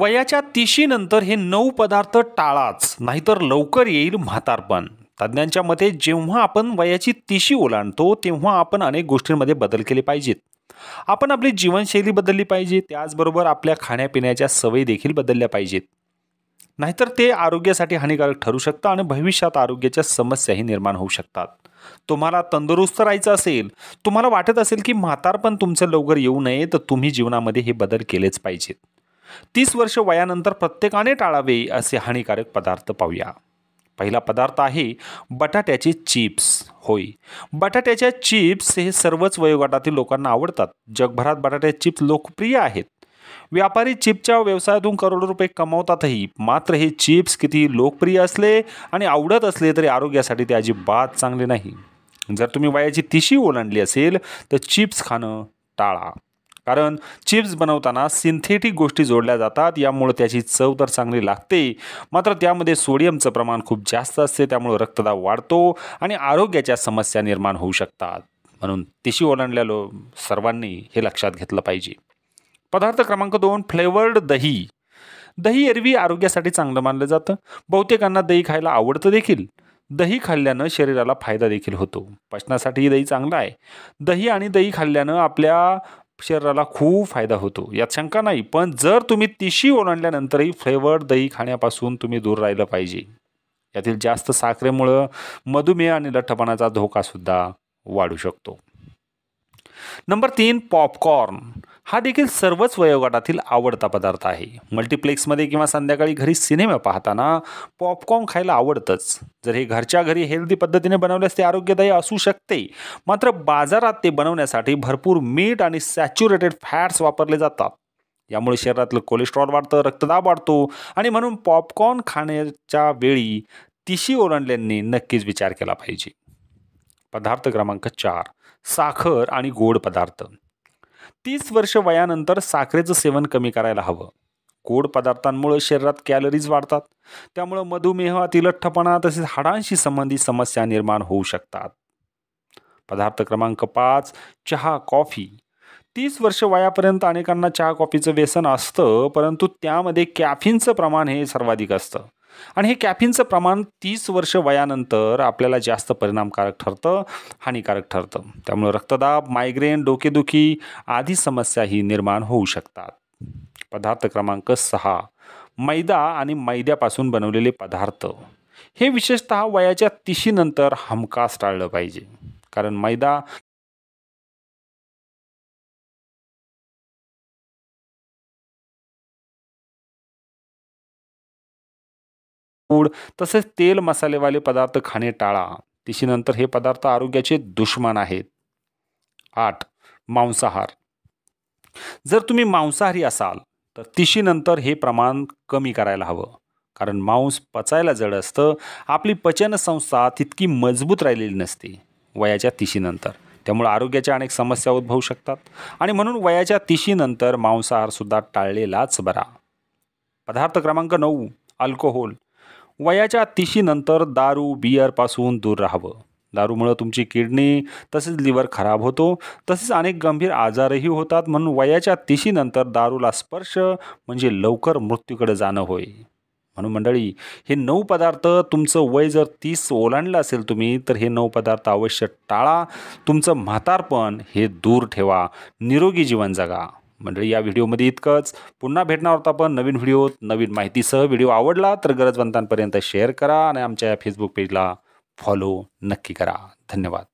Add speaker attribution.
Speaker 1: वयाच्या तिशीनंतर हे नऊ पदार्थ टाळाच नाहीतर लवकर येईल म्हातारपण तज्ज्ञांच्या मते जेव्हा आपण वयाची तिशी ओलांडतो तेव्हा आपण अनेक गोष्टींमध्ये बदल केले पाहिजेत आपण आपली जीवनशैली बदलली पाहिजे त्याचबरोबर आपल्या खाण्यापिण्याच्या सवयी देखील बदलल्या पाहिजेत नाहीतर ते आरोग्यासाठी हानिकारक ठरू शकतं आणि भविष्यात आरोग्याच्या समस्याही निर्माण होऊ शकतात तुम्हाला तंदुरुस्त राहायचं असेल तुम्हाला वाटत असेल की म्हातारपण तुमचं लवकर येऊ नये तर तुम्ही जीवनामध्ये हे बदल केलेच पाहिजेत तीस वर्ष वयानंतर प्रत्येकाने टाळावे असे हानिकारक पदार्थ पाहूया पहिला पदार्थ आहे बटाट्याचे चिप्स होय बटाट्याच्या चिप्स हे सर्वच वयोगटातील लोकांना आवडतात जगभरात बटाट्याचे चिप्स लोकप्रिय आहेत व्यापारी चिप्सच्या व्यवसायातून करोडो रुपये कमवतातही मात्र हे चिप्स किती लोकप्रिय असले आणि आवडत असले तरी आरोग्यासाठी ते अजिबात चांगले नाही जर तुम्ही वयाची तिशी ओलांडली असेल तर चिप्स खाणं टाळा कारण चिप्स बनवताना सिंथेटिक गोष्टी जोडल्या जातात यामुळे त्याची चव तर चांगली लागते मात्र त्यामध्ये सोडियमचं प्रमाण खूप जास्त असते त्यामुळे रक्तदाब वाढतो आणि आरोग्याच्या समस्या निर्माण होऊ शकतात म्हणून तिशी ओलांडल्या लो सर्वांनी हे लक्षात घेतलं पाहिजे पदार्थ क्रमांक दोन फ्लेवर्ड दही दही एरवी आरोग्यासाठी चांगलं मानलं जातं बहुतेकांना दही खायला आवडतं देखील दही खाल्ल्यानं शरीराला फायदा देखील होतो पचनासाठीही दही चांगलं आहे दही आणि दही खाल्ल्यानं आपल्या शरीराला खूप फायदा होतो यात शंका नाही पण जर तुम्ही तिशी ओलांडल्यानंतरही फ्लेवर्ड दही खाण्यापासून तुम्ही दूर राहिलं पाहिजे यातील जास्त साखरेमुळं मधुमेह आणि लठ्ठपणाचा धोकासुद्धा वाढू शकतो नंबर तीन पॉपकॉर्न हा देखील सर्वच वयोगटातील आवडता पदार्थ आहे मल्टिप्लेक्समध्ये किंवा संध्याकाळी घरी सिनेमा पाहताना पॉपकॉर्न खायला आवडतंच जर हे घरच्या घरी हेल्दी पद्धतीने बनवल्यास ते आरोग्यदायी असू शकते मात्र बाजारात ते बनवण्यासाठी भरपूर मीठ आणि सॅच्युरेटेड फॅट्स वापरले जातात यामुळे शरीरातलं कोलेस्ट्रॉल वाढतं रक्तदाब वाढतो आणि म्हणून पॉपकॉर्न खाण्याच्या वेळी तिशी ओलांडल्यांनी नक्कीच विचार केला पाहिजे पदार्थ क्रमांक चार साखर आणि गोड पदार्थ तीस वर्ष वयानंतर साखरेचं सेवन कमी करायला हवं गोड पदार्थांमुळे शरीरात कॅलरीज वाढतात त्यामुळं मधुमेह तिलठ्ठपणा तसेच हाडांशी संबंधित समस्या निर्माण होऊ शकतात पदार्थ क्रमांक पाच चहा कॉफी तीस वर्ष वयापर्यंत अनेकांना चहा कॉफीचं व्यसन असतं परंतु त्यामध्ये कॅफिनचं प्रमाण हे सर्वाधिक असतं आणि हे कॅफिनचं प्रमाण तीस वर्ष वयानंतर आपल्याला जास्त परिणामकारक ठरतं हानिकारक ठरतं त्यामुळे रक्तदाब मायग्रेन डोकेदुखी आदी समस्याही निर्माण होऊ शकतात पदार्थ क्रमांक सहा मैदा आणि मैद्यापासून बनवलेले पदार्थ हे विशेषतः वयाच्या तिशीनंतर हमखास टाळलं पाहिजे कारण मैदा तसेच तेल मसालेवाले पदार्थ खाणे टाळा तिशीनंतर हे पदार्थ आरोग्याचे दुश्मन आहेत आठ मांसाहार जर तुम्ही मांसाहारी असाल तर तिशीनंतर हे प्रमाण कमी करायला हवं कारण मांस पचायला जड असतं आपली पचनसंस्था तितकी मजबूत राहिलेली नसते वयाच्या तिशीनंतर त्यामुळे आरोग्याच्या अनेक समस्या उद्भवू शकतात आणि म्हणून वयाच्या तिशीनंतर मांसाहारसुद्धा टाळलेलाच बरा पदार्थ क्रमांक नऊ अल्कोहोल वयाच्या तिशीनंतर दारू बियरपासून दूर राहावं दारूमुळं तुमची किडनी तसेच लिव्हर खराब होतो तसेच अनेक गंभीर आजारही होतात म्हणून वयाच्या तिशीनंतर दारूला स्पर्श म्हणजे लवकर मृत्यूकडे जाणं होय म्हणून मंडळी हे नऊ पदार्थ तुमचं वय जर तीस ओलांडलं असेल तुम्ही तर हे नऊ पदार्थ अवश्य टाळा तुमचं म्हातारपण हे दूर ठेवा निरोगी जीवन जगा मंडळी या व्हिडिओमध्ये इतकंच पुन्हा भेटणार होता आपण नवीन व्हिडिओत नवीन माहितीसह व्हिडिओ आवडला तर गरजवंतांपर्यंत शेअर करा आणि आमच्या या फेसबुक पेजला फॉलो नक्की करा धन्यवाद